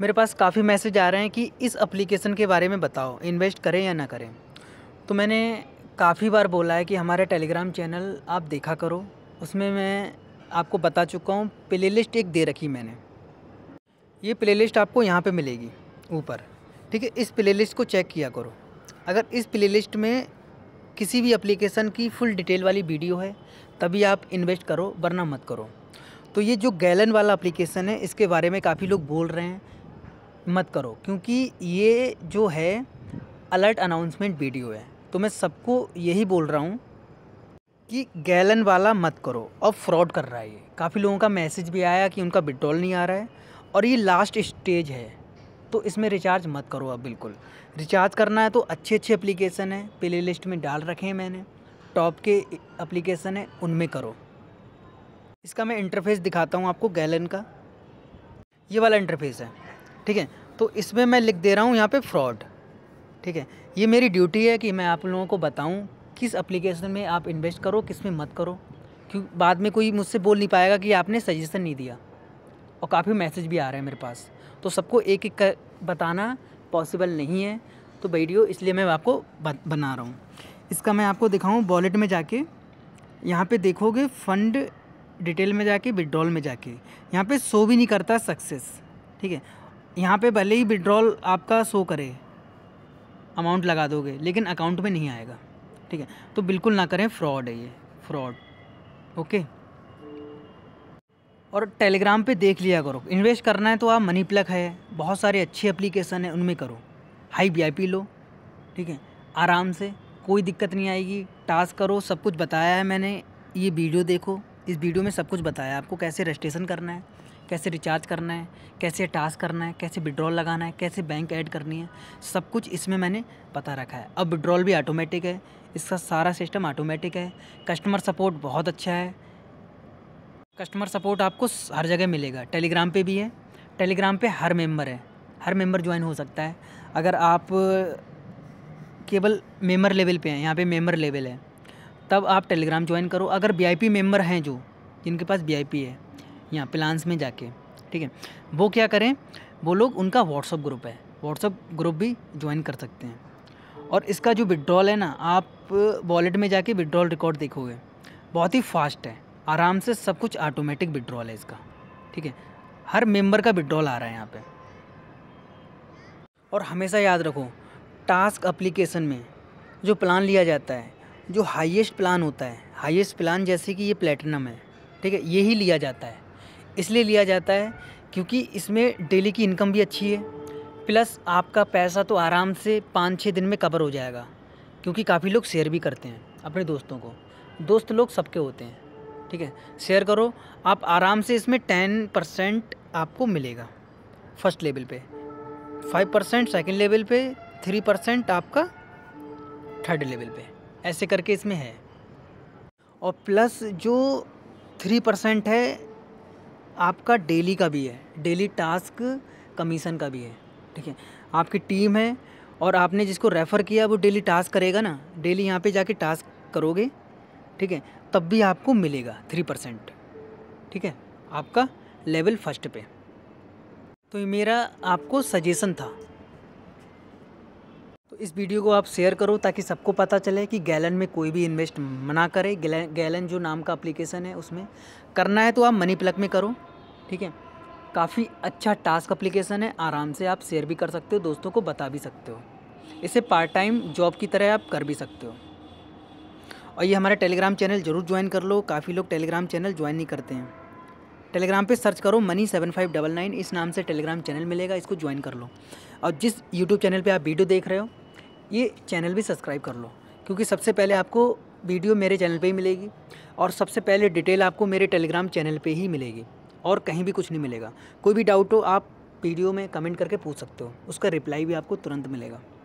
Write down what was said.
मेरे पास काफ़ी मैसेज आ रहे हैं कि इस एप्लीकेशन के बारे में बताओ इन्वेस्ट करें या ना करें तो मैंने काफ़ी बार बोला है कि हमारा टेलीग्राम चैनल आप देखा करो उसमें मैं आपको बता चुका हूँ प्लेलिस्ट एक दे रखी मैंने ये प्लेलिस्ट आपको यहाँ पे मिलेगी ऊपर ठीक है इस प्लेलिस्ट को चेक किया करो अगर इस प्लेलिस्ट में किसी भी एप्लीकेशन की फुल डिटेल वाली वीडियो है तभी आप इन्वेस्ट करो वरना मत करो तो ये जो गैलन वाला एप्लीकेशन है इसके बारे में काफ़ी लोग बोल रहे हैं मत करो क्योंकि ये जो है अलर्ट अनाउंसमेंट वीडियो है तो मैं सबको यही बोल रहा हूँ कि गैलन वाला मत करो अब फ्रॉड कर रहा है ये काफ़ी लोगों का मैसेज भी आया कि उनका विड्रॉल नहीं आ रहा है और ये लास्ट स्टेज है तो इसमें रिचार्ज मत करो अब बिल्कुल रिचार्ज करना है तो अच्छे अच्छे एप्लीकेशन है प्ले लिस्ट में डाल रखे हैं मैंने टॉप के एप्लीकेशन है उनमें करो इसका मैं इंटरफेस दिखाता हूँ आपको गैलन का ये वाला इंटरफेस है ठीक है तो इसमें मैं लिख दे रहा हूँ यहाँ पे फ्रॉड ठीक है ये मेरी ड्यूटी है कि मैं आप लोगों को बताऊँ किस एप्लीकेशन में आप इन्वेस्ट करो किस में मत करो क्यों बाद में कोई मुझसे बोल नहीं पाएगा कि आपने सजेशन नहीं दिया और काफ़ी मैसेज भी आ रहे हैं मेरे पास तो सबको एक एक कर बताना पॉसिबल नहीं है तो वीडियो इसलिए मैं आपको बना रहा हूँ इसका मैं आपको दिखाऊँ वॉलेट में जाके यहाँ पे देखोगे फंड डिटेल में जाके विड्रॉल में जाके यहाँ पे शो भी नहीं करता सक्सेस ठीक है यहाँ पे भले ही विड्रॉल आपका शो करे अमाउंट लगा दोगे लेकिन अकाउंट में नहीं आएगा ठीक है तो बिल्कुल ना करें फ्रॉड है ये फ्रॉड ओके और टेलीग्राम पे देख लिया करो इन्वेस्ट करना है तो आप मनी प्लग है बहुत सारे अच्छे एप्लीकेशन है उनमें करो हाई वी लो ठीक है आराम से कोई दिक्कत नहीं आएगी टास्क करो सब कुछ बताया है मैंने ये वीडियो देखो इस वीडियो में सब कुछ बताया आपको कैसे रजिस्ट्रेशन करना है कैसे रिचार्ज करना है कैसे टास्क करना है कैसे विड्रॉल लगाना है कैसे बैंक ऐड करनी है सब कुछ इसमें मैंने पता रखा है अब विड्रॉल भी ऑटोमेटिक है इसका सारा सिस्टम ऑटोमेटिक है कस्टमर सपोर्ट बहुत अच्छा है कस्टमर सपोर्ट आपको हर जगह मिलेगा टेलीग्राम पे भी है टेलीग्राम पे हर मेंबर है हर मेंबर ज्वाइन हो सकता है अगर आप केवल मेंबर लेवल पे हैं यहाँ पे मेंबर लेवल है तब आप टेलीग्राम ज्वाइन करो अगर वीआईपी मेंबर हैं जो जिनके पास वीआईपी है यहाँ प्लान्स में जाके ठीक है वो क्या करें वो लोग उनका व्हाट्सअप ग्रुप है व्हाट्सअप ग्रुप भी ज्वाइन कर सकते हैं और इसका जो विड्रॉल है ना आप वॉलेट में जाके विड्रॉल रिकॉर्ड देखोगे बहुत ही फास्ट है आराम से सब कुछ ऑटोमेटिक विड्रॉल है इसका ठीक है हर मेंबर का विड्रॉल आ रहा है यहाँ पे और हमेशा याद रखो टास्क अप्लीकेशन में जो प्लान लिया जाता है जो हाईएस्ट प्लान होता है हाईएस्ट प्लान जैसे कि ये प्लेटिनम है ठीक है ये ही लिया जाता है इसलिए लिया जाता है क्योंकि इसमें डेली की इनकम भी अच्छी है प्लस आपका पैसा तो आराम से पाँच छः दिन में कवर हो जाएगा क्योंकि काफ़ी लोग शेयर भी करते हैं अपने दोस्तों को दोस्त लोग सबके होते हैं ठीक है शेयर करो आप आराम से इसमें टेन परसेंट आपको मिलेगा फर्स्ट लेवल पे फाइव परसेंट सेकेंड लेवल पे थ्री परसेंट आपका थर्ड लेवल पे ऐसे करके इसमें है और प्लस जो थ्री परसेंट है आपका डेली का भी है डेली टास्क कमीशन का भी है ठीक है आपकी टीम है और आपने जिसको रेफ़र किया वो डेली टास्क करेगा ना डेली यहाँ पे जाके टास्क करोगे ठीक है तब भी आपको मिलेगा थ्री परसेंट ठीक है आपका लेवल फर्स्ट पे तो ये मेरा आपको सजेशन था तो इस वीडियो को आप शेयर करो ताकि सबको पता चले कि गैलन में कोई भी इन्वेस्ट मना करे गैलन जो नाम का अप्लीकेशन है उसमें करना है तो आप मनी प्लग में करो ठीक है काफ़ी अच्छा टास्क अप्लीकेशन है आराम से आप शेयर भी कर सकते हो दोस्तों को बता भी सकते हो इसे पार्ट टाइम जॉब की तरह आप कर भी सकते हो और ये हमारा टेलीग्राम चैनल जरूर ज्वाइन कर लो काफ़ी लोग टेलीग्राम चैनल ज्वाइन नहीं करते हैं टेलीग्राम पे सर्च करो money seven five double nine इस नाम से टेलीग्राम चैनल मिलेगा इसको ज्वाइन कर लो और जिस यूट्यूब चैनल पे आप वीडियो देख रहे हो ये चैनल भी सब्सक्राइब कर लो क्योंकि सबसे पहले आपको वीडियो मेरे चैनल पे ही मिलेगी और सबसे पहले डिटेल आपको मेरे टेलीग्राम चैनल पे ही मिलेगी और कहीं भी कुछ नहीं मिलेगा कोई भी डाउट हो आप वीडियो में कमेंट करके पूछ सकते हो उसका रिप्लाई भी आपको तुरंत मिलेगा